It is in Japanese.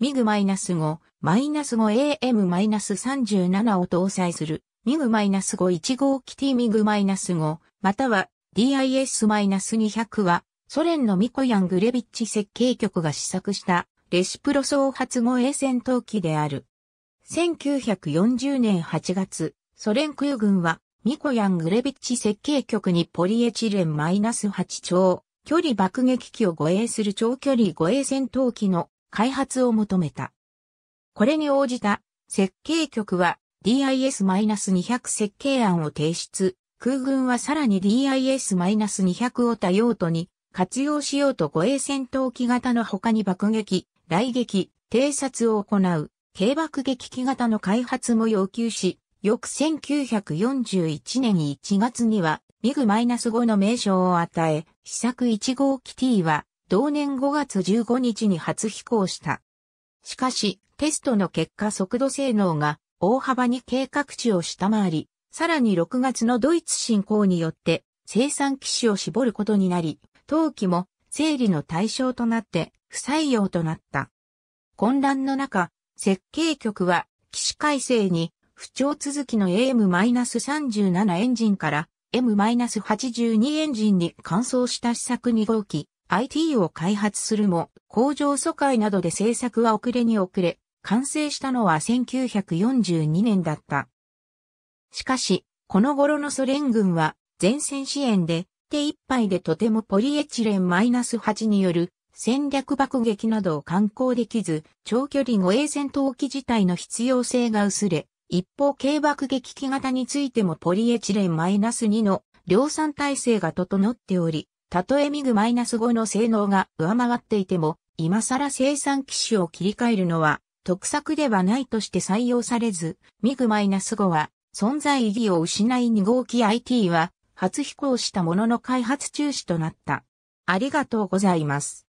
MIG-5、-5AM-37 を搭載する m i g 5 1号機 T-MIG-5、または DIS-200 はソ連のミコヤン・グレビッチ設計局が試作したレシプロ総発護衛戦闘機である。1940年8月、ソ連空軍はミコヤン・グレビッチ設計局にポリエチレン -8 超距離爆撃機を護衛する長距離護衛戦闘機の開発を求めた。これに応じた設計局は DIS-200 設計案を提出、空軍はさらに DIS-200 を多用途に活用しようと護衛戦闘機型の他に爆撃、雷撃、偵察を行う、軽爆撃機型の開発も要求し、翌1941年1月には、ミグ -5 の名称を与え、試作1号機 T は同年5月15日に初飛行した。しかし、テストの結果速度性能が大幅に計画値を下回り、さらに6月のドイツ侵攻によって生産機種を絞ることになり、当機も整理の対象となって不採用となった。混乱の中、設計局は機種改正に不調続きの AM-37 エンジンから M-82 エンジンに換装した試作2号機 IT を開発するも、工場疎開などで制作は遅れに遅れ、完成したのは1942年だった。しかし、この頃のソ連軍は前線支援で手一杯でとてもポリエチレンマイナス -8 による戦略爆撃などを観光できず、長距離護衛戦闘機自体の必要性が薄れ、一方軽爆撃機型についてもポリエチレンマイナス -2 の量産体制が整っており、たとえミグマイナス -5 の性能が上回っていても、今更生産機種を切り替えるのは得策ではないとして採用されず、ミグマイナス -5 は存在意義を失い2号機 IT は初飛行したものの開発中止となった。ありがとうございます。